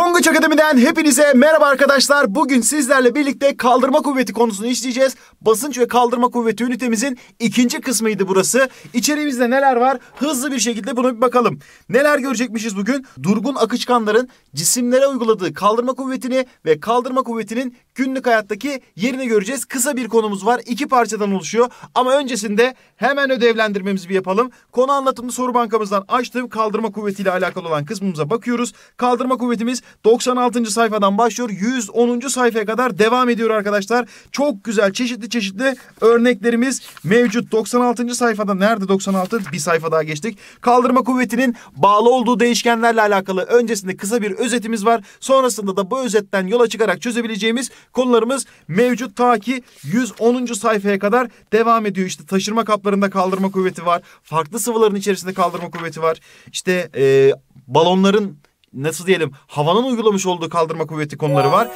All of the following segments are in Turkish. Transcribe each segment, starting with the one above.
Tonguç Akademi'den hepinize merhaba arkadaşlar. Bugün sizlerle birlikte kaldırma kuvveti konusunu işleyeceğiz. Basınç ve kaldırma kuvveti ünitemizin ikinci kısmıydı burası. İçeriğimizde neler var? Hızlı bir şekilde buna bir bakalım. Neler görecekmişiz bugün? Durgun akışkanların cisimlere uyguladığı kaldırma kuvvetini ve kaldırma kuvvetinin günlük hayattaki yerini göreceğiz. Kısa bir konumuz var. İki parçadan oluşuyor. Ama öncesinde hemen ödevlendirmemizi bir yapalım. Konu anlatımlı soru bankamızdan açtığım kaldırma kuvvetiyle alakalı olan kısmımıza bakıyoruz. Kaldırma kuvvetimiz 96. sayfadan başlıyor 110. sayfaya kadar devam ediyor arkadaşlar. Çok güzel çeşitli çeşitli örneklerimiz mevcut. 96. sayfada nerede 96? Bir sayfa daha geçtik. Kaldırma kuvvetinin bağlı olduğu değişkenlerle alakalı öncesinde kısa bir özetimiz var. Sonrasında da bu özetten yola çıkarak çözebileceğimiz konularımız mevcut ta ki 110. sayfaya kadar devam ediyor. İşte taşırma kaplarında kaldırma kuvveti var. Farklı sıvıların içerisinde kaldırma kuvveti var. İşte e, balonların nasıl diyelim havanın uygulamış olduğu kaldırma kuvveti konuları var.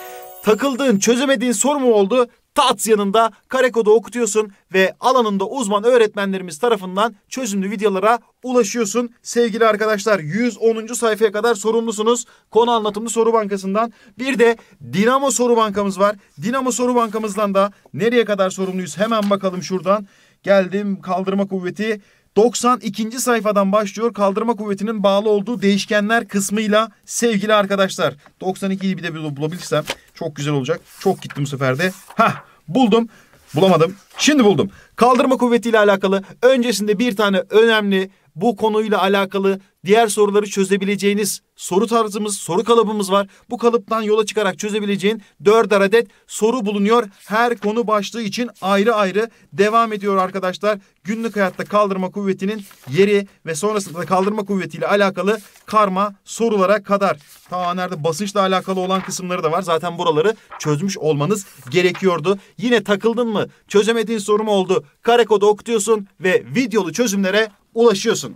Takıldığın, çözemediğin soru mu oldu? Tat yanında kare karekoda okutuyorsun ve alanında uzman öğretmenlerimiz tarafından çözümlü videolara ulaşıyorsun. Sevgili arkadaşlar 110. sayfaya kadar sorumlusunuz. Konu anlatımlı soru bankasından. Bir de Dinamo soru bankamız var. Dinamo soru bankamızdan da nereye kadar sorumluyuz hemen bakalım şuradan. Geldim kaldırma kuvveti 92. sayfadan başlıyor kaldırma kuvvetinin bağlı olduğu değişkenler kısmıyla sevgili arkadaşlar. 92'yi bir de bulabilirsem çok güzel olacak. Çok gittim bu sefer de. Hah buldum. Bulamadım. Şimdi buldum. Kaldırma kuvvetiyle alakalı öncesinde bir tane önemli bu konuyla alakalı diğer soruları çözebileceğiniz soru tarzımız, soru kalıbımız var. Bu kalıptan yola çıkarak çözebileceğin dört adet soru bulunuyor. Her konu başlığı için ayrı ayrı devam ediyor arkadaşlar. Günlük hayatta kaldırma kuvvetinin yeri ve sonrasında da kaldırma kuvvetiyle alakalı karma sorulara kadar. Ta nerede basınçla alakalı olan kısımları da var. Zaten buraları çözmüş olmanız gerekiyordu. Yine takıldın mı? Çözemediğin soru mu oldu? Karekoda okutuyorsun ve videolu çözümlere ulaşıyorsun.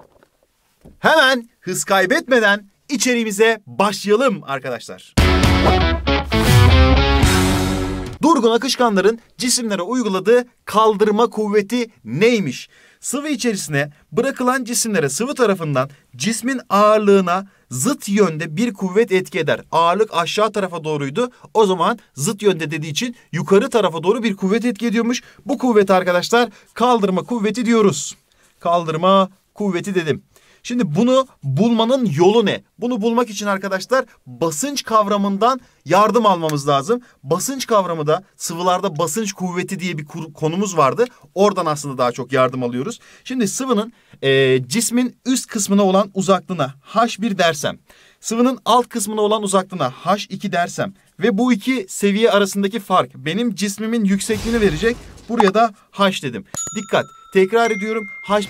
Hemen hız kaybetmeden içeriğimize başlayalım arkadaşlar. Durgun akışkanların cisimlere uyguladığı kaldırma kuvveti neymiş? Sıvı içerisine bırakılan cisimlere sıvı tarafından cismin ağırlığına zıt yönde bir kuvvet etki eder. Ağırlık aşağı tarafa doğruydu. O zaman zıt yönde dediği için yukarı tarafa doğru bir kuvvet etki ediyormuş. Bu kuvvet arkadaşlar kaldırma kuvveti diyoruz. Kaldırma kuvveti dedim. Şimdi bunu bulmanın yolu ne? Bunu bulmak için arkadaşlar basınç kavramından yardım almamız lazım. Basınç kavramı da sıvılarda basınç kuvveti diye bir konumuz vardı. Oradan aslında daha çok yardım alıyoruz. Şimdi sıvının e, cismin üst kısmına olan uzaklığına H1 dersem, sıvının alt kısmına olan uzaklığına H2 dersem, ve bu iki seviye arasındaki fark benim cismimin yüksekliğini verecek. Buraya da H dedim. Dikkat tekrar ediyorum H1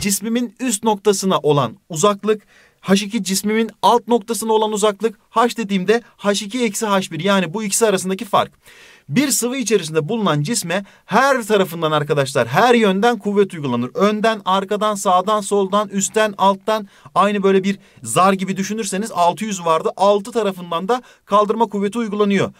cismimin üst noktasına olan uzaklık H2 cismimin alt noktasına olan uzaklık H dediğimde H2 eksi H1 yani bu ikisi arasındaki fark. Bir sıvı içerisinde bulunan cisme her tarafından arkadaşlar her yönden kuvvet uygulanır. Önden, arkadan, sağdan, soldan, üstten, alttan aynı böyle bir zar gibi düşünürseniz 600 vardı. 6 tarafından da kaldırma kuvveti uygulanıyor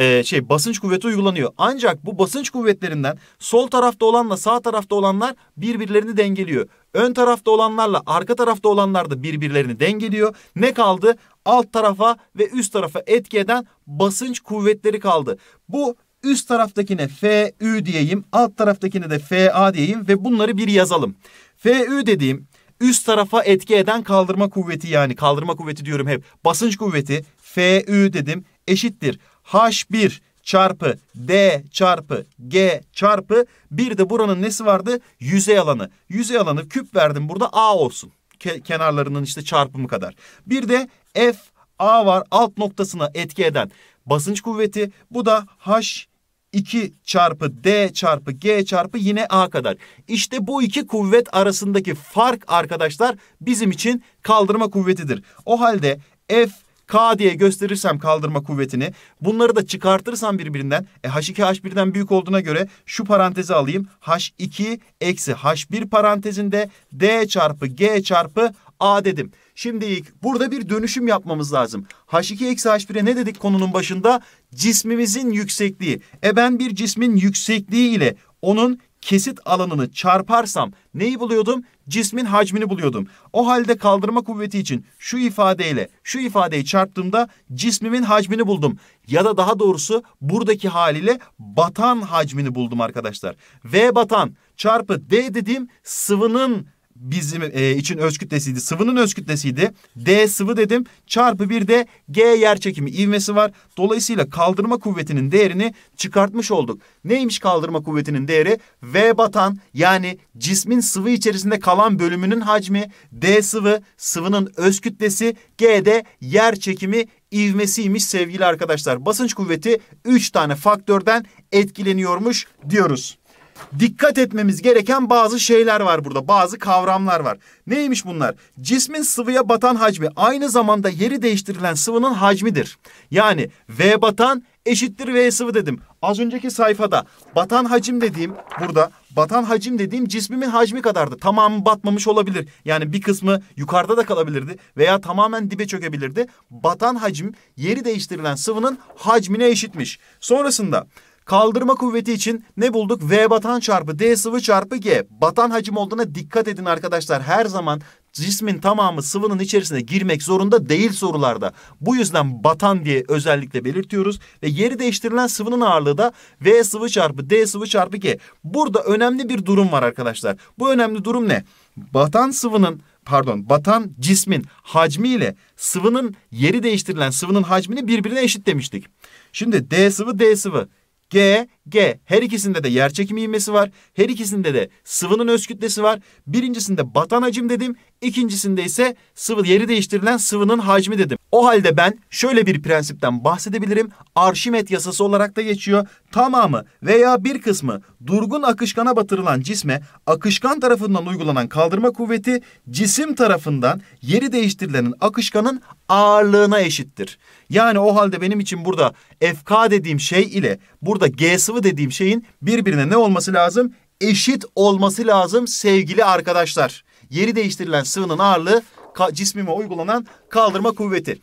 e, şey basınç kuvveti uygulanıyor. Ancak bu basınç kuvvetlerinden sol tarafta olanla sağ tarafta olanlar birbirlerini dengeliyor. Ön tarafta olanlarla arka tarafta olanlar da birbirlerini dengeliyor. Ne kaldı? Alt tarafa ve üst tarafa etki eden basınç kuvvetleri kaldı. Bu üst taraftakine FÜ diyeyim, alt taraftakine de FA diyeyim ve bunları bir yazalım. FÜ dediğim üst tarafa etki eden kaldırma kuvveti yani kaldırma kuvveti diyorum hep. Basınç kuvveti FÜ dedim eşittir. H1 çarpı D çarpı G çarpı bir de buranın nesi vardı? Yüzey alanı. Yüzey alanı küp verdim burada A olsun. Ke kenarlarının işte çarpımı kadar. Bir de F A var alt noktasına etki eden basınç kuvveti. Bu da H 2 çarpı D çarpı G çarpı yine A kadar. İşte bu iki kuvvet arasındaki fark arkadaşlar bizim için kaldırma kuvvetidir. O halde F K diye gösterirsem kaldırma kuvvetini bunları da çıkartırsam birbirinden e, H2 H1'den büyük olduğuna göre şu parantezi alayım. H2 eksi H1 parantezinde D çarpı G çarpı A dedim. Şimdi ilk burada bir dönüşüm yapmamız lazım. H2 eksi H1'e ne dedik konunun başında? Cismimizin yüksekliği. E ben bir cismin yüksekliği ile onun kesit alanını çarparsam neyi buluyordum? Cismin hacmini buluyordum. O halde kaldırma kuvveti için şu ifadeyle şu ifadeyi çarptığımda cismimin hacmini buldum. Ya da daha doğrusu buradaki haliyle batan hacmini buldum arkadaşlar. V batan çarpı D dediğim sıvının bizim e, için öz kütlesiydi. Sıvının öz kütlesiydi. D sıvı dedim. Çarpı bir de G yer çekimi ivmesi var. Dolayısıyla kaldırma kuvvetinin değerini çıkartmış olduk. Neymiş kaldırma kuvvetinin değeri? V batan yani cismin sıvı içerisinde kalan bölümünün hacmi. D sıvı sıvının öz kütlesi. G de yer çekimi ivmesiymiş sevgili arkadaşlar. Basınç kuvveti 3 tane faktörden etkileniyormuş diyoruz dikkat etmemiz gereken bazı şeyler var burada. Bazı kavramlar var. Neymiş bunlar? Cismin sıvıya batan hacmi aynı zamanda yeri değiştirilen sıvının hacmidir. Yani V batan eşittir V sıvı dedim. Az önceki sayfada batan hacim dediğim burada batan hacim dediğim cismimin hacmi kadardı. Tamamı batmamış olabilir. Yani bir kısmı yukarıda da kalabilirdi veya tamamen dibe çökebilirdi. Batan hacim yeri değiştirilen sıvının hacmine eşitmiş. Sonrasında Kaldırma kuvveti için ne bulduk? V batan çarpı D sıvı çarpı G. Batan hacim olduğuna dikkat edin arkadaşlar. Her zaman cismin tamamı sıvının içerisine girmek zorunda değil sorularda. Bu yüzden batan diye özellikle belirtiyoruz. Ve yeri değiştirilen sıvının ağırlığı da V sıvı çarpı D sıvı çarpı G. Burada önemli bir durum var arkadaşlar. Bu önemli durum ne? Batan sıvının pardon batan cismin hacmi ile sıvının yeri değiştirilen sıvının hacmini birbirine eşit demiştik. Şimdi D sıvı D sıvı que G. Her ikisinde de yer çekimi ivmesi var. Her ikisinde de sıvının öz kütlesi var. Birincisinde batan hacim dedim. İkincisinde ise sıvı yeri değiştirilen sıvının hacmi dedim. O halde ben şöyle bir prensipten bahsedebilirim. Arşimet yasası olarak da geçiyor. Tamamı veya bir kısmı durgun akışkana batırılan cisme akışkan tarafından uygulanan kaldırma kuvveti cisim tarafından yeri değiştirilenin akışkanın ağırlığına eşittir. Yani o halde benim için burada FK dediğim şey ile burada G sıvı saygı dediğim şeyin birbirine ne olması lazım? Eşit olması lazım sevgili arkadaşlar. Yeri değiştirilen sıvının ağırlığı cismime uygulanan kaldırma kuvveti.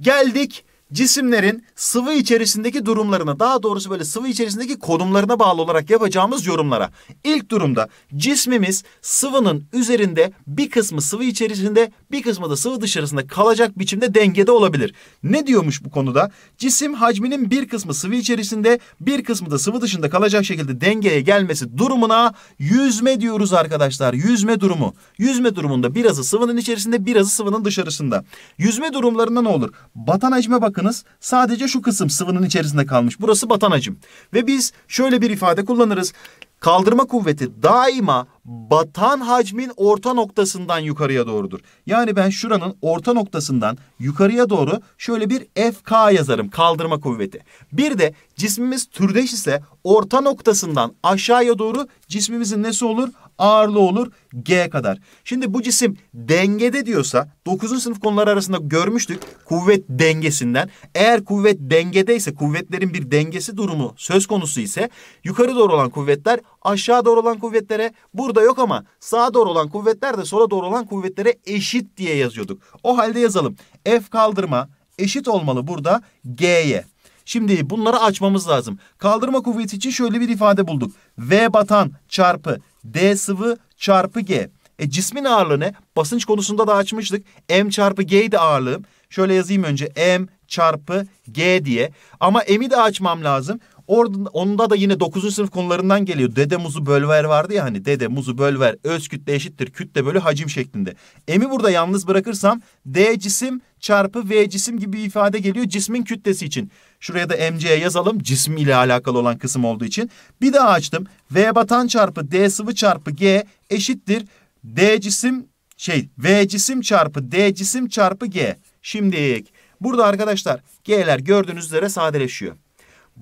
Geldik cisimlerin sıvı içerisindeki durumlarına daha doğrusu böyle sıvı içerisindeki konumlarına bağlı olarak yapacağımız yorumlara. İlk durumda cismimiz sıvının üzerinde bir kısmı sıvı içerisinde bir kısmı da sıvı dışarısında kalacak biçimde dengede olabilir. Ne diyormuş bu konuda? Cisim hacminin bir kısmı sıvı içerisinde bir kısmı da sıvı dışında kalacak şekilde dengeye gelmesi durumuna yüzme diyoruz arkadaşlar. Yüzme durumu. Yüzme durumunda birazı sıvının içerisinde birazı sıvının dışarısında. Yüzme durumlarında ne olur? Batan hacme bakın bakınız sadece şu kısım sıvının içerisinde kalmış. Burası batanacım Ve biz şöyle bir ifade kullanırız. Kaldırma kuvveti daima batan hacmin orta noktasından yukarıya doğrudur. Yani ben şuranın orta noktasından yukarıya doğru şöyle bir FK yazarım kaldırma kuvveti. Bir de cismimiz türdeş ise orta noktasından aşağıya doğru cismimizin nesi olur? ağırlığı olur G kadar. Şimdi bu cisim dengede diyorsa 9. sınıf konuları arasında görmüştük kuvvet dengesinden. Eğer kuvvet dengedeyse kuvvetlerin bir dengesi durumu söz konusu ise yukarı doğru olan kuvvetler aşağı doğru olan kuvvetlere burada burada yok ama sağa doğru olan kuvvetler de sola doğru olan kuvvetlere eşit diye yazıyorduk. O halde yazalım. F kaldırma eşit olmalı burada G'ye. Şimdi bunları açmamız lazım. Kaldırma kuvveti için şöyle bir ifade bulduk. V batan çarpı D sıvı çarpı G. E cismin ağırlığı ne? Basınç konusunda da açmıştık. M çarpı G'ydi ağırlığım. Şöyle yazayım önce M çarpı G diye. Ama M'i de açmam lazım. Orada, onda da yine 9. sınıf konularından geliyor. Dede muzu bölver vardı ya hani dede muzu bölver öz kütle eşittir kütle bölü hacim şeklinde. M'i burada yalnız bırakırsam D cisim çarpı V cisim gibi bir ifade geliyor cismin kütlesi için. Şuraya da MC'ye yazalım cisim ile alakalı olan kısım olduğu için. Bir daha açtım. V batan çarpı D sıvı çarpı G eşittir D cisim şey V cisim çarpı D cisim çarpı G. Şimdi burada arkadaşlar G'ler gördüğünüz üzere sadeleşiyor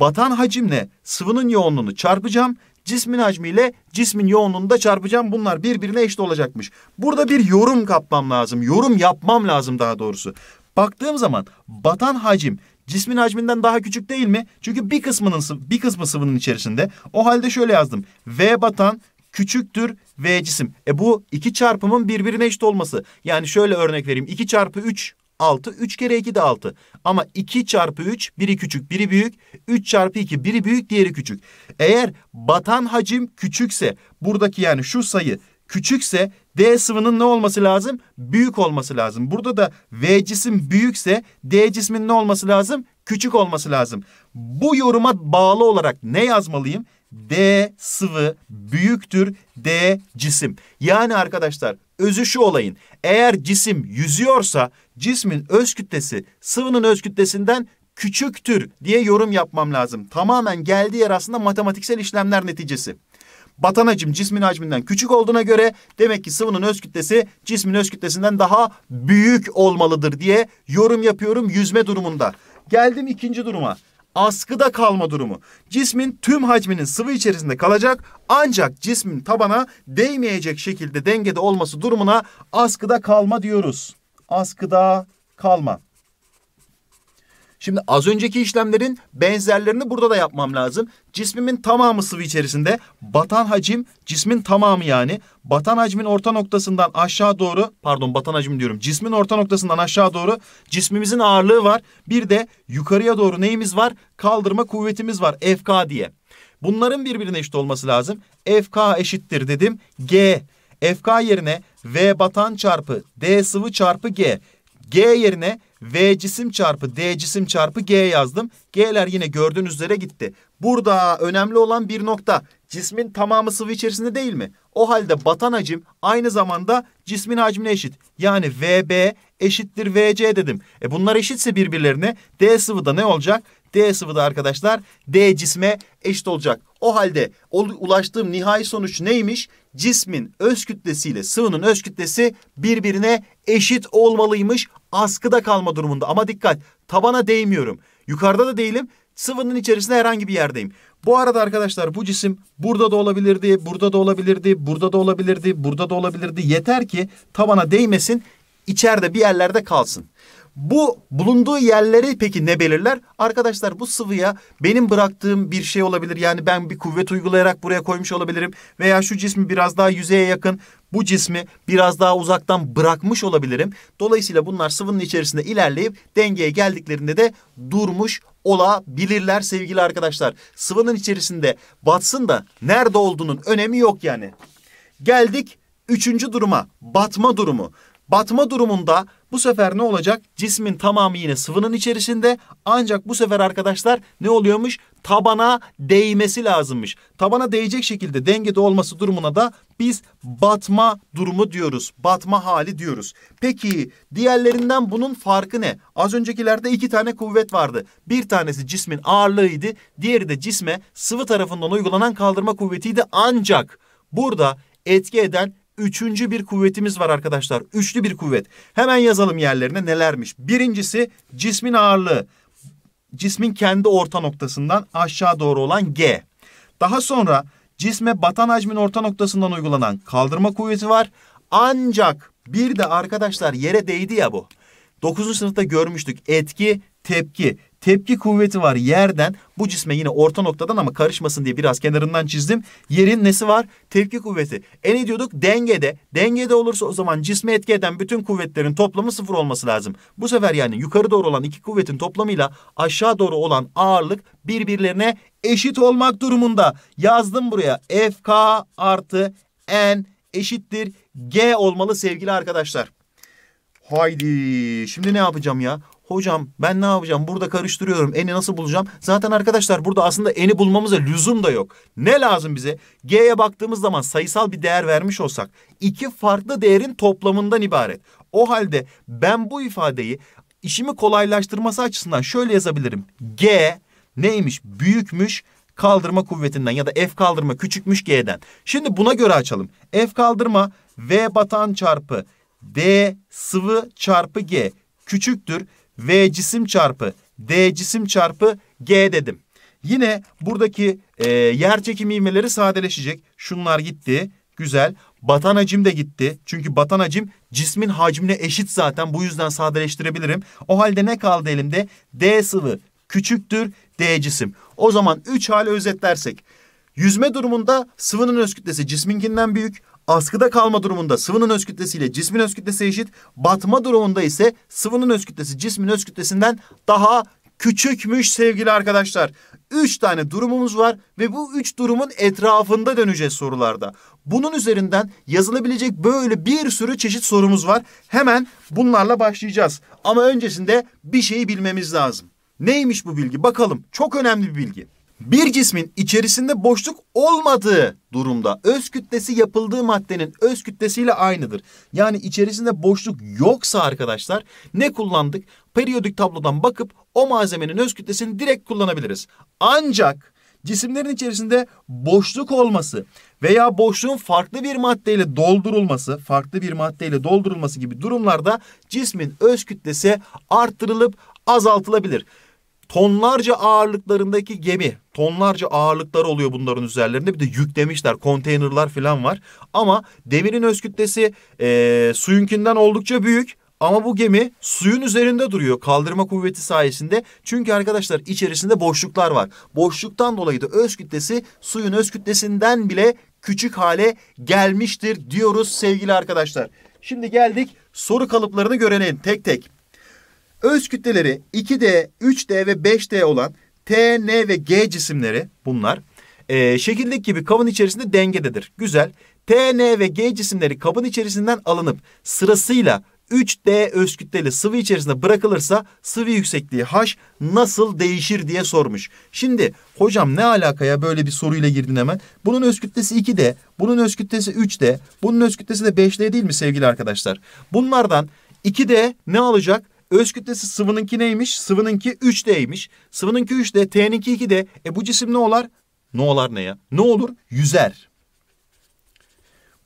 batan hacimle sıvının yoğunluğunu çarpacağım. Cismin hacmiyle cismin yoğunluğunu da çarpacağım. Bunlar birbirine eşit olacakmış. Burada bir yorum kapmam lazım. Yorum yapmam lazım daha doğrusu. Baktığım zaman batan hacim cismin hacminden daha küçük değil mi? Çünkü bir kısmının bir kısmı sıvının içerisinde. O halde şöyle yazdım. V batan küçüktür V cisim. E bu iki çarpımın birbirine eşit olması. Yani şöyle örnek vereyim. 2 çarpı 3 6. 3 kere 2 de 6. Ama 2 çarpı 3 biri küçük biri büyük. 3 çarpı 2 biri büyük diğeri küçük. Eğer batan hacim küçükse buradaki yani şu sayı küçükse D sıvının ne olması lazım? Büyük olması lazım. Burada da V cisim büyükse D cismin ne olması lazım? Küçük olması lazım. Bu yoruma bağlı olarak ne yazmalıyım? D sıvı büyüktür D cisim. Yani arkadaşlar özü şu olayın. Eğer cisim yüzüyorsa cismin öz kütlesi sıvının öz kütlesinden küçüktür diye yorum yapmam lazım. Tamamen geldiği yer aslında matematiksel işlemler neticesi. Batan hacim cismin hacminden küçük olduğuna göre demek ki sıvının öz kütlesi cismin öz kütlesinden daha büyük olmalıdır diye yorum yapıyorum yüzme durumunda. Geldim ikinci duruma askıda kalma durumu. Cismin tüm hacminin sıvı içerisinde kalacak ancak cismin tabana değmeyecek şekilde dengede olması durumuna askıda kalma diyoruz. Askıda kalma. Şimdi az önceki işlemlerin benzerlerini burada da yapmam lazım. Cismimin tamamı sıvı içerisinde. Batan hacim cismin tamamı yani. Batan hacmin orta noktasından aşağı doğru pardon batan hacim diyorum. Cismin orta noktasından aşağı doğru cismimizin ağırlığı var. Bir de yukarıya doğru neyimiz var? Kaldırma kuvvetimiz var FK diye. Bunların birbirine eşit olması lazım. FK eşittir dedim. G. FK yerine V batan çarpı D sıvı çarpı G. G yerine V cisim çarpı D cisim çarpı G yazdım. G'ler yine gördüğünüz üzere gitti. Burada önemli olan bir nokta. Cismin tamamı sıvı içerisinde değil mi? O halde batan hacim aynı zamanda cismin hacmine eşit. Yani VB eşittir VC dedim. E bunlar eşitse birbirlerine D sıvıda ne olacak? D sıvıda arkadaşlar D cisme eşit olacak. O halde ulaştığım nihai sonuç neymiş? Cismin öz kütlesiyle sıvının öz kütlesi birbirine eşit olmalıymış. Askıda kalma durumunda ama dikkat tabana değmiyorum. Yukarıda da değilim sıvının içerisinde herhangi bir yerdeyim. Bu arada arkadaşlar bu cisim burada da olabilirdi, burada da olabilirdi, burada da olabilirdi, burada da olabilirdi. Yeter ki tabana değmesin, içeride bir yerlerde kalsın. Bu bulunduğu yerleri peki ne belirler? Arkadaşlar bu sıvıya benim bıraktığım bir şey olabilir. Yani ben bir kuvvet uygulayarak buraya koymuş olabilirim. Veya şu cismi biraz daha yüzeye yakın, bu cismi biraz daha uzaktan bırakmış olabilirim. Dolayısıyla bunlar sıvının içerisinde ilerleyip dengeye geldiklerinde de durmuş olabilirler sevgili arkadaşlar. Sıvının içerisinde batsın da nerede olduğunun önemi yok yani. Geldik üçüncü duruma batma durumu. Batma durumunda bu sefer ne olacak? Cismin tamamı yine sıvının içerisinde ancak bu sefer arkadaşlar ne oluyormuş? Tabana değmesi lazımmış. Tabana değecek şekilde dengede olması durumuna da biz batma durumu diyoruz. Batma hali diyoruz. Peki diğerlerinden bunun farkı ne? Az öncekilerde iki tane kuvvet vardı. Bir tanesi cismin ağırlığıydı. Diğeri de cisme sıvı tarafından uygulanan kaldırma kuvvetiydi. Ancak burada etki eden üçüncü bir kuvvetimiz var arkadaşlar. Üçlü bir kuvvet. Hemen yazalım yerlerine nelermiş. Birincisi cismin ağırlığı. Cismin kendi orta noktasından aşağı doğru olan G. Daha sonra cisme batan hacmin orta noktasından uygulanan kaldırma kuvveti var. Ancak bir de arkadaşlar yere değdi ya bu. Dokuzuncu sınıfta görmüştük etki tepki tepki kuvveti var yerden bu cisme yine orta noktadan ama karışmasın diye biraz kenarından çizdim. Yerin nesi var? Tepki kuvveti. E ne diyorduk? Dengede. Dengede olursa o zaman cisme etki eden bütün kuvvetlerin toplamı sıfır olması lazım. Bu sefer yani yukarı doğru olan iki kuvvetin toplamıyla aşağı doğru olan ağırlık birbirlerine eşit olmak durumunda. Yazdım buraya. FK artı N eşittir G olmalı sevgili arkadaşlar. Haydi şimdi ne yapacağım ya? Hocam ben ne yapacağım? Burada karıştırıyorum. N'i nasıl bulacağım? Zaten arkadaşlar burada aslında n'i bulmamıza lüzum da yok. Ne lazım bize? G'ye baktığımız zaman sayısal bir değer vermiş olsak iki farklı değerin toplamından ibaret. O halde ben bu ifadeyi işimi kolaylaştırması açısından şöyle yazabilirim. G neymiş? Büyükmüş kaldırma kuvvetinden ya da F kaldırma küçükmüş G'den. Şimdi buna göre açalım. F kaldırma V batan çarpı D sıvı çarpı G küçüktür. V cisim çarpı D cisim çarpı G dedim. Yine buradaki e, yer çekimi ivmeleri sadeleşecek. Şunlar gitti. Güzel. Batan hacim de gitti. Çünkü batan hacim cismin hacmine eşit zaten. Bu yüzden sadeleştirebilirim. O halde ne kaldı elimde? D sıvı küçüktür D cisim. O zaman 3 hali özetlersek. Yüzme durumunda sıvının öz kütlesi cisminkinden büyük. Askıda kalma durumunda sıvının öz kütlesiyle cismin öz kütlesi eşit. Batma durumunda ise sıvının öz kütlesi cismin öz kütlesinden daha küçükmüş sevgili arkadaşlar. Üç tane durumumuz var ve bu üç durumun etrafında döneceğiz sorularda. Bunun üzerinden yazılabilecek böyle bir sürü çeşit sorumuz var. Hemen bunlarla başlayacağız. Ama öncesinde bir şeyi bilmemiz lazım. Neymiş bu bilgi? Bakalım. Çok önemli bir bilgi bir cismin içerisinde boşluk olmadığı durumda öz kütlesi yapıldığı maddenin öz kütlesiyle aynıdır. Yani içerisinde boşluk yoksa arkadaşlar ne kullandık? Periyodik tablodan bakıp o malzemenin öz kütlesini direkt kullanabiliriz. Ancak cisimlerin içerisinde boşluk olması veya boşluğun farklı bir maddeyle doldurulması, farklı bir maddeyle doldurulması gibi durumlarda cismin öz kütlesi arttırılıp azaltılabilir tonlarca ağırlıklarındaki gemi, tonlarca ağırlıklar oluyor bunların üzerlerinde. Bir de yüklemişler, konteynerlar falan var. Ama demirin öz kütlesi e, suyunkinden oldukça büyük. Ama bu gemi suyun üzerinde duruyor kaldırma kuvveti sayesinde. Çünkü arkadaşlar içerisinde boşluklar var. Boşluktan dolayı da öz kütlesi suyun öz kütlesinden bile küçük hale gelmiştir diyoruz sevgili arkadaşlar. Şimdi geldik soru kalıplarını görelim tek tek. Öz kütleleri 2D, 3D ve 5D olan T, N ve G cisimleri bunlar. E, şekildeki gibi kabın içerisinde dengededir. Güzel. T, N ve G cisimleri kabın içerisinden alınıp sırasıyla 3D öz kütleli sıvı içerisinde bırakılırsa sıvı yüksekliği H nasıl değişir diye sormuş. Şimdi hocam ne alakaya böyle bir soruyla girdin hemen. Bunun öz kütlesi 2D, bunun öz kütlesi 3D, bunun öz kütlesi de 5D değil mi sevgili arkadaşlar? Bunlardan 2D ne alacak? Öz kütlesi sıvınınki neymiş? Sıvınınki 3D'ymiş. Sıvınınki 3D, T'ninki 2D. E bu cisim ne olar? Ne olar ne ya? Ne olur? Yüzer.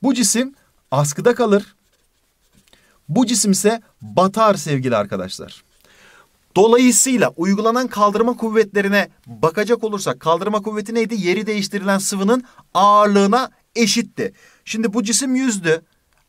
Bu cisim askıda kalır. Bu cisim ise batar sevgili arkadaşlar. Dolayısıyla uygulanan kaldırma kuvvetlerine bakacak olursak kaldırma kuvveti neydi? Yeri değiştirilen sıvının ağırlığına eşitti. Şimdi bu cisim yüzdü.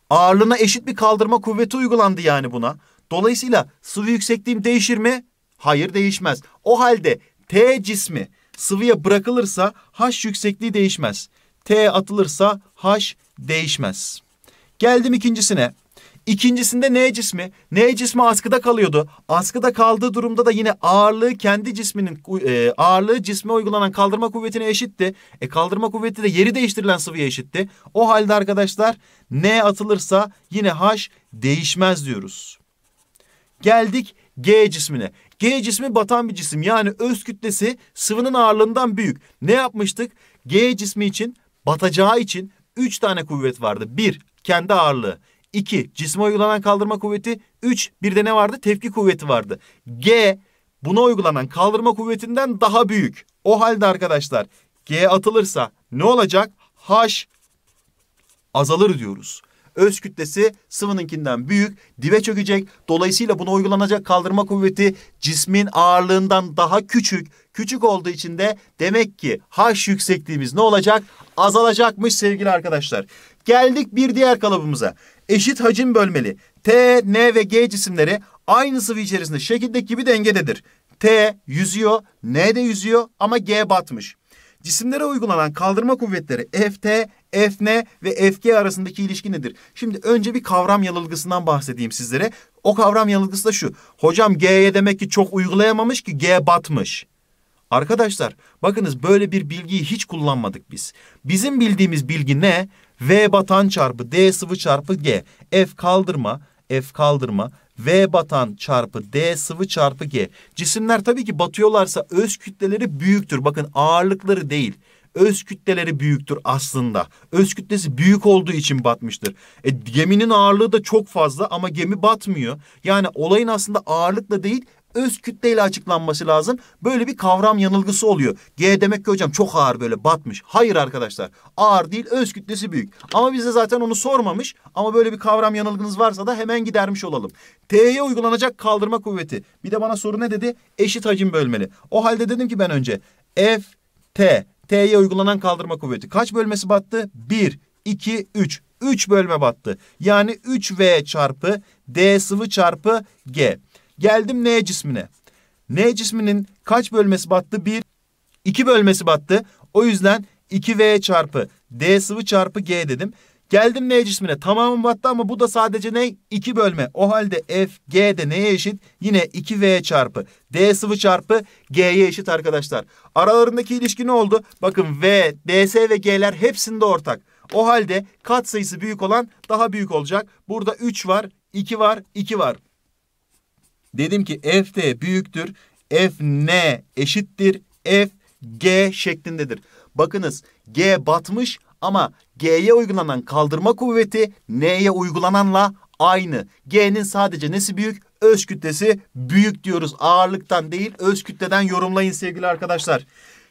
Ağırlığına eşit bir kaldırma kuvveti uygulandı yani buna. Dolayısıyla sıvı yüksekliğim değişir mi? Hayır değişmez. O halde T cismi sıvıya bırakılırsa H yüksekliği değişmez. T atılırsa H değişmez. Geldim ikincisine. İkincisinde N cismi. N cismi askıda kalıyordu. Askıda kaldığı durumda da yine ağırlığı kendi cisminin e, ağırlığı cisme uygulanan kaldırma kuvvetine eşitti. E kaldırma kuvveti de yeri değiştirilen sıvıya eşitti. O halde arkadaşlar N atılırsa yine H değişmez diyoruz. Geldik G cismine. G cismi batan bir cisim yani öz kütlesi sıvının ağırlığından büyük. Ne yapmıştık? G cismi için batacağı için 3 tane kuvvet vardı. 1 kendi ağırlığı. 2 cisme uygulanan kaldırma kuvveti. 3 bir de ne vardı? Tepki kuvveti vardı. G buna uygulanan kaldırma kuvvetinden daha büyük. O halde arkadaşlar G atılırsa ne olacak? H azalır diyoruz. Öz kütlesi sıvınınkinden büyük, dibe çökecek. Dolayısıyla buna uygulanacak kaldırma kuvveti cismin ağırlığından daha küçük. Küçük olduğu için de demek ki H yüksekliğimiz ne olacak? Azalacakmış sevgili arkadaşlar. Geldik bir diğer kalıbımıza. Eşit hacim bölmeli. T, N ve G cisimleri aynı sıvı içerisinde şekildeki gibi dengededir. T yüzüyor, N de yüzüyor ama G batmış. Cisimlere uygulanan kaldırma kuvvetleri FT, efne ve efke arasındaki ilişki nedir? Şimdi önce bir kavram yanılgısından bahsedeyim sizlere. O kavram yanılgısı da şu. Hocam G'ye demek ki çok uygulayamamış ki G batmış. Arkadaşlar bakınız böyle bir bilgiyi hiç kullanmadık biz. Bizim bildiğimiz bilgi ne? V batan çarpı D sıvı çarpı G. F kaldırma, F kaldırma, V batan çarpı D sıvı çarpı G. Cisimler tabii ki batıyorlarsa öz kütleleri büyüktür. Bakın ağırlıkları değil öz kütleleri büyüktür aslında. Öz kütlesi büyük olduğu için batmıştır. E, geminin ağırlığı da çok fazla ama gemi batmıyor. Yani olayın aslında ağırlıkla değil öz kütleyle açıklanması lazım. Böyle bir kavram yanılgısı oluyor. G demek ki hocam çok ağır böyle batmış. Hayır arkadaşlar ağır değil öz kütlesi büyük. Ama bize zaten onu sormamış ama böyle bir kavram yanılgınız varsa da hemen gidermiş olalım. T'ye uygulanacak kaldırma kuvveti. Bir de bana soru ne dedi? Eşit hacim bölmeli. O halde dedim ki ben önce F T T'ye uygulanan kaldırma kuvveti. Kaç bölmesi battı? 1, 2, 3. 3 bölme battı. Yani 3V çarpı D sıvı çarpı G. Geldim N cismine. N cisminin kaç bölmesi battı? 1, 2 bölmesi battı. O yüzden 2V çarpı D sıvı çarpı G dedim. Geldim ne cismine Tamamım battı ama bu da sadece ne? 2 bölme. O halde f g de neye eşit? Yine 2v çarpı d sıvı çarpı g'ye eşit arkadaşlar. Aralarındaki ilişki ne oldu? Bakın v, ds ve g'ler hepsinde ortak. O halde kat sayısı büyük olan daha büyük olacak. Burada 3 var, 2 var, 2 var. Dedim ki f de büyüktür. f n eşittir. f g şeklindedir. Bakınız G batmış ama G'ye uygulanan kaldırma kuvveti N'ye uygulananla aynı. G'nin sadece nesi büyük? Öz kütlesi büyük diyoruz. Ağırlıktan değil öz kütleden yorumlayın sevgili arkadaşlar.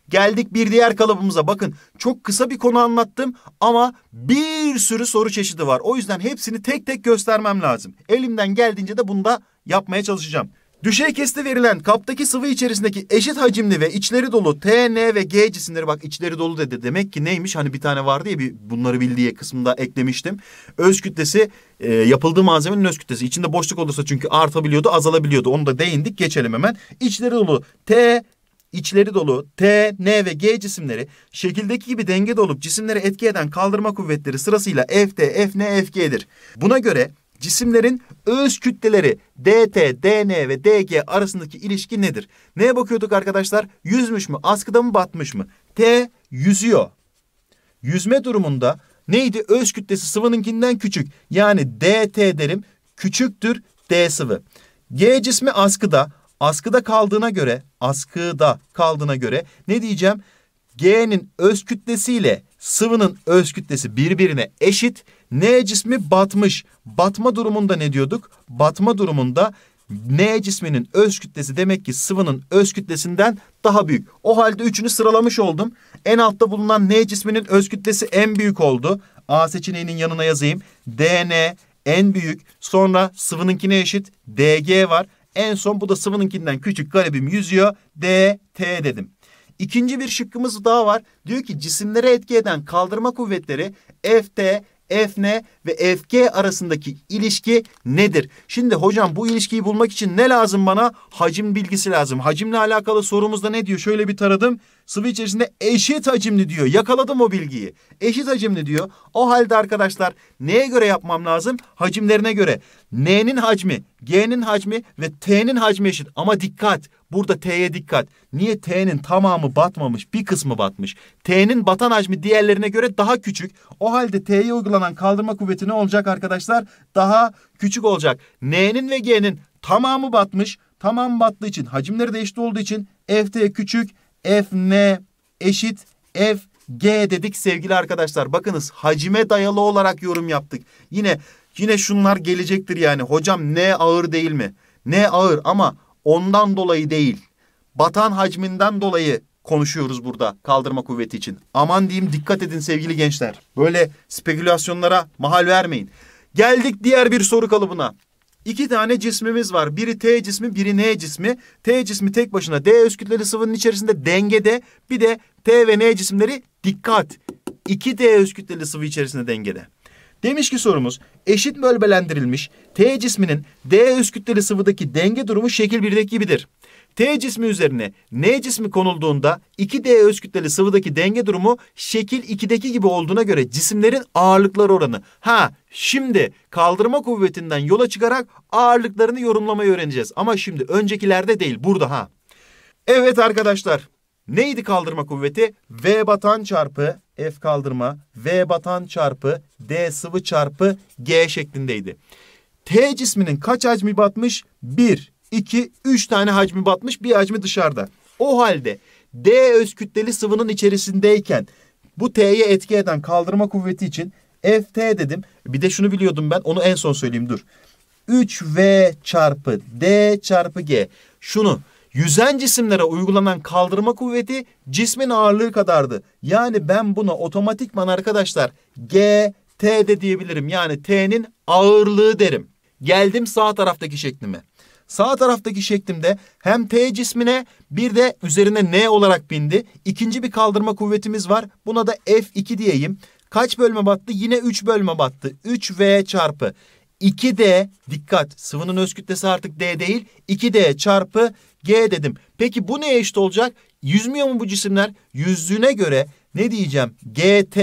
Geldik bir diğer kalıbımıza. Bakın çok kısa bir konu anlattım ama bir sürü soru çeşidi var. O yüzden hepsini tek tek göstermem lazım. Elimden geldiğince de bunu da yapmaya çalışacağım. Düşey kesti verilen kaptaki sıvı içerisindeki eşit hacimli ve içleri dolu T, N ve G cisimleri bak içleri dolu dedi. Demek ki neymiş hani bir tane vardı ya bir bunları bil kısmında eklemiştim. Öz kütlesi e, yapıldığı malzemenin öz kütlesi. İçinde boşluk olursa çünkü artabiliyordu azalabiliyordu. Onu da değindik geçelim hemen. İçleri dolu T, içleri dolu T, N ve G cisimleri şekildeki gibi dengede olup cisimlere etki eden kaldırma kuvvetleri sırasıyla F, T, F, N, F, G'dir. Buna göre Cisimlerin öz kütleleri DT, DN ve DG arasındaki ilişki nedir? Neye bakıyorduk arkadaşlar? Yüzmüş mü? Askıda mı batmış mı? T yüzüyor. Yüzme durumunda neydi? Öz kütlesi sıvınınkinden küçük. Yani DT derim küçüktür D sıvı. G cismi askıda. Askıda kaldığına göre, askıda kaldığına göre ne diyeceğim? G'nin öz kütlesi ile sıvının öz kütlesi birbirine eşit. N cismi batmış. Batma durumunda ne diyorduk? Batma durumunda N cisminin öz kütlesi demek ki sıvının öz kütlesinden daha büyük. O halde üçünü sıralamış oldum. En altta bulunan N cisminin öz kütlesi en büyük oldu. A seçeneğinin yanına yazayım. DN en büyük. Sonra sıvınınkine eşit. DG var. En son bu da sıvınınkinden küçük garibim yüzüyor. DT dedim. İkinci bir şıkkımız daha var. Diyor ki cisimlere etki eden kaldırma kuvvetleri FT, Fn ve Fg arasındaki ilişki nedir? Şimdi hocam bu ilişkiyi bulmak için ne lazım bana? Hacim bilgisi lazım. Hacimle alakalı sorumuzda ne diyor? Şöyle bir taradım. Sıvı içerisinde eşit hacimli diyor. Yakaladım o bilgiyi. Eşit hacimli diyor. O halde arkadaşlar neye göre yapmam lazım? Hacimlerine göre. N'nin hacmi, G'nin hacmi ve T'nin hacmi eşit. Ama dikkat. Burada T'ye dikkat. Niye T'nin tamamı batmamış, bir kısmı batmış? T'nin batan hacmi diğerlerine göre daha küçük. O halde T'ye uygulanan kaldırma kuvveti ne olacak arkadaşlar? Daha küçük olacak. N'nin ve G'nin tamamı batmış. Tamam battığı için, hacimleri de eşit olduğu için FT küçük, Fn eşit F G dedik sevgili arkadaşlar. Bakınız hacime dayalı olarak yorum yaptık. Yine yine şunlar gelecektir yani. Hocam N ağır değil mi? N ağır ama ondan dolayı değil. Batan hacminden dolayı konuşuyoruz burada kaldırma kuvveti için. Aman diyeyim dikkat edin sevgili gençler. Böyle spekülasyonlara mahal vermeyin. Geldik diğer bir soru kalıbına. İki tane cismimiz var. Biri T cismi, biri N cismi. T cismi tek başına D öz kütleli sıvının içerisinde dengede. Bir de T ve N cisimleri dikkat. 2D öz kütleli sıvı içerisinde dengede. Demiş ki sorumuz eşit bölbelendirilmiş T cisminin D öz kütleli sıvıdaki denge durumu şekil 1'deki gibidir. T cismi üzerine N cismi konulduğunda 2D öz kütleli sıvıdaki denge durumu şekil 2'deki gibi olduğuna göre cisimlerin ağırlıkları oranı. Ha şimdi kaldırma kuvvetinden yola çıkarak ağırlıklarını yorumlamayı öğreneceğiz. Ama şimdi öncekilerde değil burada ha. Evet arkadaşlar neydi kaldırma kuvveti? V batan çarpı F kaldırma V batan çarpı D sıvı çarpı G şeklindeydi. T cisminin kaç hacmi batmış? 1, 2, 3 tane hacmi batmış bir hacmi dışarıda. O halde D öz kütleli sıvının içerisindeyken bu T'ye etki eden kaldırma kuvveti için FT dedim. Bir de şunu biliyordum ben onu en son söyleyeyim dur. 3V çarpı D çarpı G. Şunu yüzen cisimlere uygulanan kaldırma kuvveti cismin ağırlığı kadardı. Yani ben buna otomatikman arkadaşlar G T de diyebilirim. Yani T'nin ağırlığı derim. Geldim sağ taraftaki şeklime. Sağ taraftaki şeklimde hem T cismine bir de üzerine N olarak bindi. İkinci bir kaldırma kuvvetimiz var. Buna da F2 diyeyim. Kaç bölme battı? Yine 3 bölme battı. 3V çarpı 2D dikkat sıvının öz kütlesi artık D değil 2D çarpı G dedim. Peki bu neye eşit olacak? Yüzmüyor mu bu cisimler? Yüzdüğüne göre ne diyeceğim? GT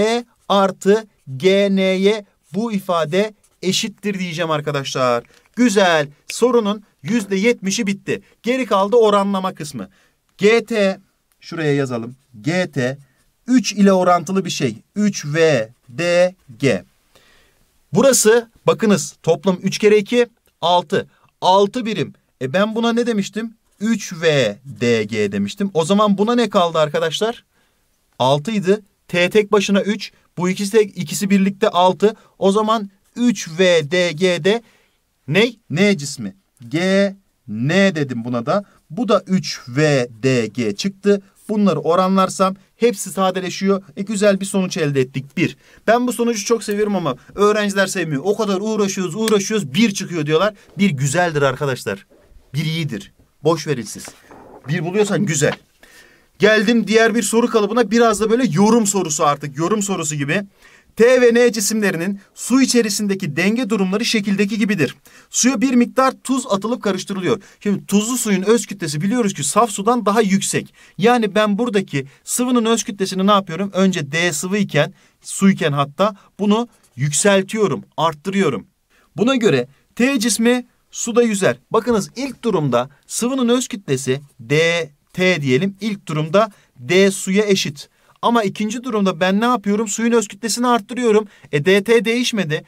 artı GN'ye bu ifade eşittir diyeceğim arkadaşlar. Güzel sorunun yüzde yetmişi bitti. Geri kaldı oranlama kısmı. GT şuraya yazalım. GT 3 ile orantılı bir şey. 3 V D G. Burası bakınız toplam 3 kere 2 6. 6 birim. E ben buna ne demiştim? 3 V D G demiştim. O zaman buna ne kaldı arkadaşlar? 6 idi. T tek başına 3. Bu ikisi tek, ikisi birlikte 6. O zaman 3 V D G de ne? N cismi. G, N dedim buna da. Bu da 3 V, D, G çıktı. Bunları oranlarsam hepsi sadeleşiyor. E güzel bir sonuç elde ettik. Bir. Ben bu sonucu çok seviyorum ama öğrenciler sevmiyor. O kadar uğraşıyoruz uğraşıyoruz. Bir çıkıyor diyorlar. Bir güzeldir arkadaşlar. Bir iyidir. Boş verilsiz. Bir buluyorsan güzel. Geldim diğer bir soru kalıbına biraz da böyle yorum sorusu artık. Yorum sorusu gibi. T ve N cisimlerinin su içerisindeki denge durumları şekildeki gibidir. Suya bir miktar tuz atılıp karıştırılıyor. Şimdi tuzlu suyun öz kütlesi biliyoruz ki saf sudan daha yüksek. Yani ben buradaki sıvının öz kütlesini ne yapıyorum? Önce D sıvı iken, su iken hatta bunu yükseltiyorum, arttırıyorum. Buna göre T cismi suda yüzer. Bakınız ilk durumda sıvının öz kütlesi D, T diyelim İlk durumda D suya eşit. Ama ikinci durumda ben ne yapıyorum? Suyun öz kütlesini arttırıyorum. E dt değişmedi.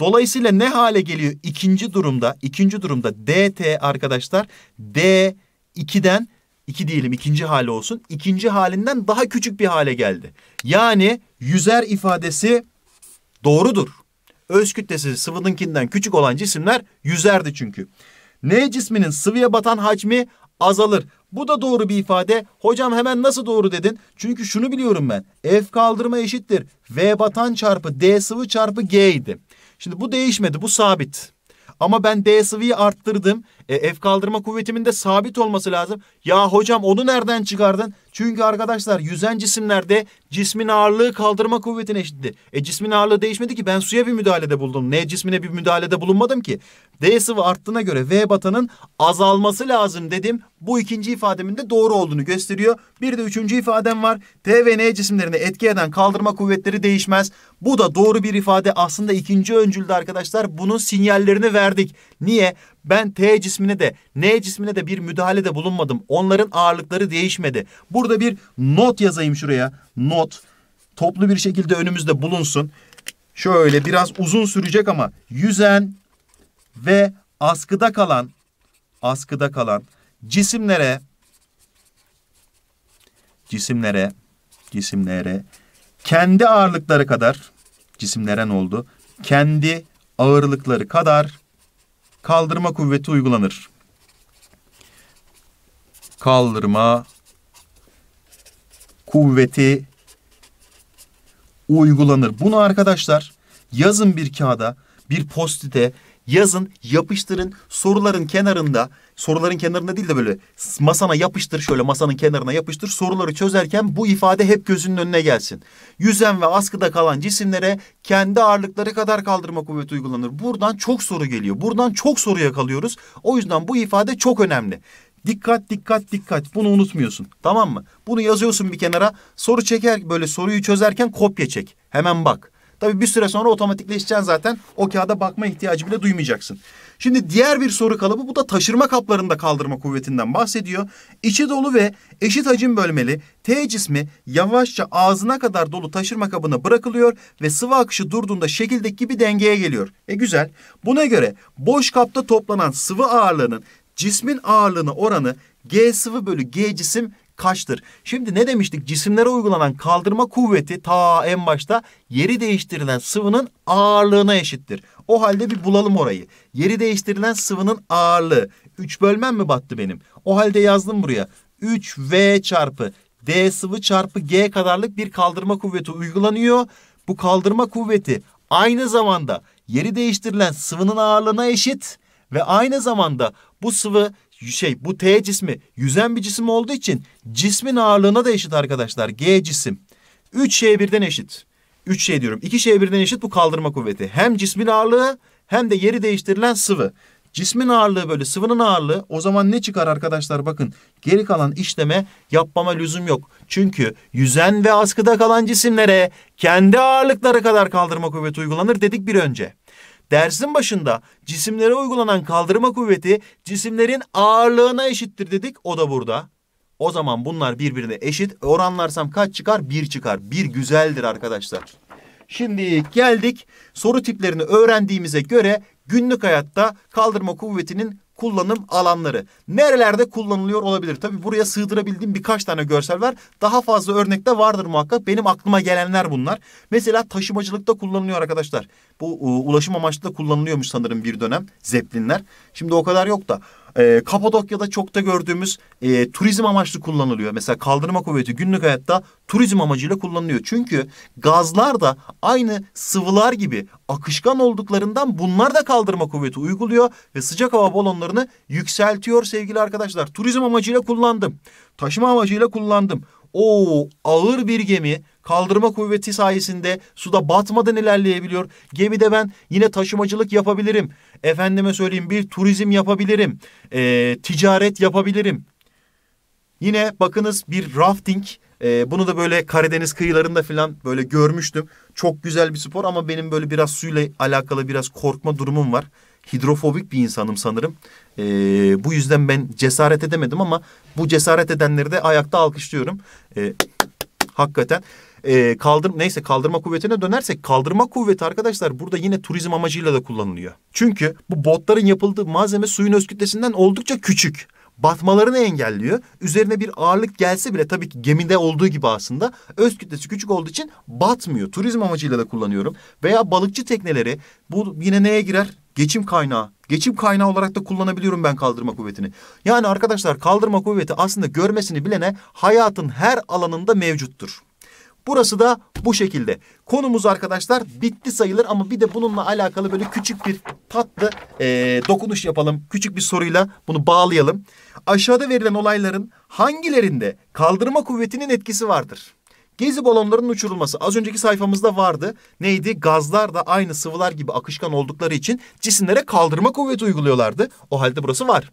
Dolayısıyla ne hale geliyor ikinci durumda? İkinci durumda dt arkadaşlar d2'den 2 diyelim ikinci hali olsun. İkinci halinden daha küçük bir hale geldi. Yani yüzer ifadesi doğrudur. Öz kütlesi sıvınınkinden küçük olan cisimler yüzerdi çünkü. N cisminin sıvıya batan hacmi azalır. Bu da doğru bir ifade. Hocam hemen nasıl doğru dedin? Çünkü şunu biliyorum ben. F kaldırma eşittir. V batan çarpı D sıvı çarpı G idi. Şimdi bu değişmedi. Bu sabit. Ama ben D sıvıyı arttırdım. E, F kaldırma kuvvetimin de sabit olması lazım. Ya hocam onu nereden çıkardın? Çünkü arkadaşlar yüzen cisimlerde cismin ağırlığı kaldırma kuvvetine eşitti. E cismin ağırlığı değişmedi ki ben suya bir müdahalede buldum. N cismine bir müdahalede bulunmadım ki. D sıvı arttığına göre V batanın azalması lazım dedim. Bu ikinci ifademin de doğru olduğunu gösteriyor. Bir de üçüncü ifadem var. T ve N cisimlerine etki eden kaldırma kuvvetleri değişmez. Bu da doğru bir ifade. Aslında ikinci öncüldü arkadaşlar bunun sinyallerini verdik. Niye? Ben T cismine de N cismine de bir müdahalede bulunmadım. Onların ağırlıkları değişmedi. Burada bir not yazayım şuraya. Not toplu bir şekilde önümüzde bulunsun. Şöyle biraz uzun sürecek ama yüzen ve askıda kalan askıda kalan cisimlere cisimlere cisimlere kendi ağırlıkları kadar cisimlere ne oldu? Kendi ağırlıkları kadar kaldırma kuvveti uygulanır. Kaldırma kuvveti uygulanır. Bunu arkadaşlar yazın bir kağıda, bir postite yazın, yapıştırın, soruların kenarında soruların kenarında değil de böyle masana yapıştır şöyle masanın kenarına yapıştır soruları çözerken bu ifade hep gözünün önüne gelsin. Yüzen ve askıda kalan cisimlere kendi ağırlıkları kadar kaldırma kuvveti uygulanır. Buradan çok soru geliyor. Buradan çok soru yakalıyoruz. O yüzden bu ifade çok önemli. Dikkat dikkat dikkat bunu unutmuyorsun tamam mı? Bunu yazıyorsun bir kenara soru çeker böyle soruyu çözerken kopya çek hemen bak. tabi bir süre sonra otomatikleşeceksin zaten o kağıda bakma ihtiyacı bile duymayacaksın. Şimdi diğer bir soru kalıbı bu da taşırma kaplarında kaldırma kuvvetinden bahsediyor. İçi dolu ve eşit hacim bölmeli T cismi yavaşça ağzına kadar dolu taşırma kabına bırakılıyor ve sıvı akışı durduğunda şekildeki gibi dengeye geliyor. E güzel. Buna göre boş kapta toplanan sıvı ağırlığının cismin ağırlığına oranı G sıvı bölü G cisim kaçtır. Şimdi ne demiştik? Cisimlere uygulanan kaldırma kuvveti ta en başta yeri değiştirilen sıvının ağırlığına eşittir. O halde bir bulalım orayı. Yeri değiştirilen sıvının ağırlığı. 3 bölmem mi battı benim? O halde yazdım buraya. 3V çarpı D sıvı çarpı G kadarlık bir kaldırma kuvveti uygulanıyor. Bu kaldırma kuvveti aynı zamanda yeri değiştirilen sıvının ağırlığına eşit ve aynı zamanda bu sıvı şey bu T cismi yüzen bir cisim olduğu için cismin ağırlığına da eşit arkadaşlar. G cisim. 3 şey birden eşit. 3 şey diyorum. 2 şey birden eşit bu kaldırma kuvveti. Hem cismin ağırlığı hem de yeri değiştirilen sıvı. Cismin ağırlığı böyle sıvının ağırlığı o zaman ne çıkar arkadaşlar bakın geri kalan işleme yapmama lüzum yok. Çünkü yüzen ve askıda kalan cisimlere kendi ağırlıkları kadar kaldırma kuvveti uygulanır dedik bir önce. Dersin başında cisimlere uygulanan kaldırma kuvveti cisimlerin ağırlığına eşittir dedik. O da burada. O zaman bunlar birbirine eşit. Oranlarsam kaç çıkar? Bir çıkar. Bir güzeldir arkadaşlar. Şimdi geldik soru tiplerini öğrendiğimize göre günlük hayatta kaldırma kuvvetinin kullanım alanları. Nerelerde kullanılıyor olabilir? Tabi buraya sığdırabildiğim birkaç tane görsel var. Daha fazla örnekte vardır muhakkak. Benim aklıma gelenler bunlar. Mesela taşımacılıkta kullanılıyor arkadaşlar. Bu e, ulaşım amaçlı da kullanılıyormuş sanırım bir dönem zeplinler. Şimdi o kadar yok da. E, Kapadokya'da çok da gördüğümüz e, turizm amaçlı kullanılıyor. Mesela kaldırma kuvveti günlük hayatta turizm amacıyla kullanılıyor. Çünkü gazlar da aynı sıvılar gibi akışkan olduklarından bunlar da kaldırma kuvveti uyguluyor ve sıcak hava balonlarını yükseltiyor sevgili arkadaşlar. Turizm amacıyla kullandım. Taşıma amacıyla kullandım o ağır bir gemi kaldırma kuvveti sayesinde suda batmadan ilerleyebiliyor. Gemide ben yine taşımacılık yapabilirim. Efendime söyleyeyim bir turizm yapabilirim. E, ticaret yapabilirim. Yine bakınız bir rafting. E, bunu da böyle Karadeniz kıyılarında falan böyle görmüştüm. Çok güzel bir spor ama benim böyle biraz suyla alakalı biraz korkma durumum var hidrofobik bir insanım sanırım. E, bu yüzden ben cesaret edemedim ama bu cesaret edenleri de ayakta alkışlıyorum. E, hakikaten. E, kaldır, neyse kaldırma kuvvetine dönersek kaldırma kuvveti arkadaşlar burada yine turizm amacıyla da kullanılıyor. Çünkü bu botların yapıldığı malzeme suyun öz kütlesinden oldukça küçük batmalarını engelliyor. Üzerine bir ağırlık gelse bile tabii ki gemide olduğu gibi aslında öz kütlesi küçük olduğu için batmıyor. Turizm amacıyla da kullanıyorum. Veya balıkçı tekneleri bu yine neye girer? Geçim kaynağı. Geçim kaynağı olarak da kullanabiliyorum ben kaldırma kuvvetini. Yani arkadaşlar kaldırma kuvveti aslında görmesini bilene hayatın her alanında mevcuttur. Burası da bu şekilde. Konumuz arkadaşlar bitti sayılır ama bir de bununla alakalı böyle küçük bir tatlı e, dokunuş yapalım. Küçük bir soruyla bunu bağlayalım. Aşağıda verilen olayların hangilerinde kaldırma kuvvetinin etkisi vardır? Gezi balonlarının uçurulması az önceki sayfamızda vardı. Neydi? Gazlar da aynı sıvılar gibi akışkan oldukları için cisimlere kaldırma kuvveti uyguluyorlardı. O halde burası var.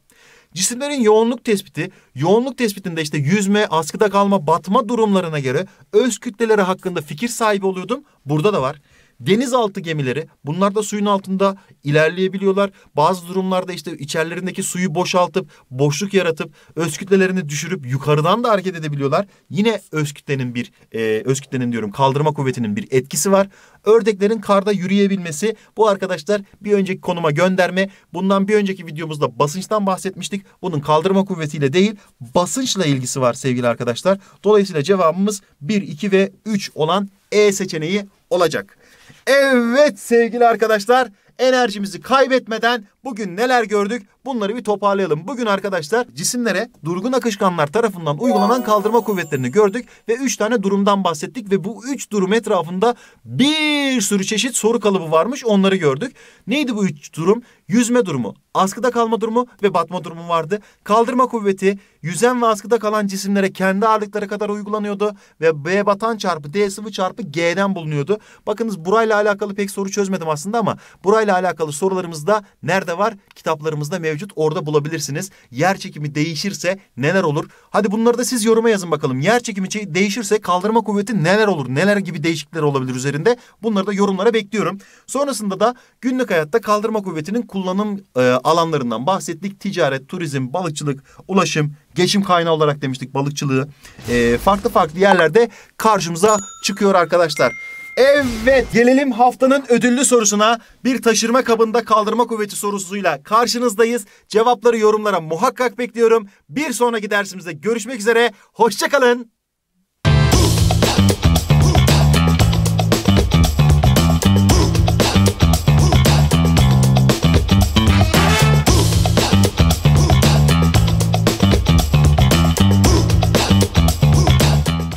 Cisimlerin yoğunluk tespiti, yoğunluk tespitinde işte yüzme, askıda kalma, batma durumlarına göre öz kütleleri hakkında fikir sahibi oluyordum. Burada da var denizaltı gemileri bunlar da suyun altında ilerleyebiliyorlar. Bazı durumlarda işte içerilerindeki suyu boşaltıp boşluk yaratıp öz kütlelerini düşürüp yukarıdan da hareket edebiliyorlar. Yine öz kütlenin bir e, öz kütlenin diyorum kaldırma kuvvetinin bir etkisi var. Ördeklerin karda yürüyebilmesi bu arkadaşlar bir önceki konuma gönderme. Bundan bir önceki videomuzda basınçtan bahsetmiştik. Bunun kaldırma kuvvetiyle değil basınçla ilgisi var sevgili arkadaşlar. Dolayısıyla cevabımız 1, 2 ve 3 olan E seçeneği olacak. Evet sevgili arkadaşlar enerjimizi kaybetmeden Bugün neler gördük bunları bir toparlayalım. Bugün arkadaşlar cisimlere durgun akışkanlar tarafından uygulanan kaldırma kuvvetlerini gördük ve 3 tane durumdan bahsettik ve bu 3 durum etrafında bir sürü çeşit soru kalıbı varmış onları gördük. Neydi bu 3 durum? Yüzme durumu, askıda kalma durumu ve batma durumu vardı. Kaldırma kuvveti yüzen ve askıda kalan cisimlere kendi ağırlıkları kadar uygulanıyordu ve B batan çarpı D sıvı çarpı G'den bulunuyordu. Bakınız burayla alakalı pek soru çözmedim aslında ama burayla alakalı sorularımızda nerede de var. Kitaplarımızda mevcut. Orada bulabilirsiniz. Yer çekimi değişirse neler olur? Hadi bunları da siz yoruma yazın bakalım. Yer çekimi değişirse kaldırma kuvveti neler olur? Neler gibi değişiklikler olabilir üzerinde? Bunları da yorumlara bekliyorum. Sonrasında da günlük hayatta kaldırma kuvvetinin kullanım e, alanlarından bahsettik. Ticaret, turizm, balıkçılık, ulaşım, geçim kaynağı olarak demiştik balıkçılığı. E, farklı farklı yerlerde karşımıza çıkıyor arkadaşlar. Evet gelelim haftanın ödüllü sorusuna. Bir taşırma kabında kaldırma kuvveti sorusuyla karşınızdayız. Cevapları yorumlara muhakkak bekliyorum. Bir sonraki dersimizde görüşmek üzere. Hoşçakalın.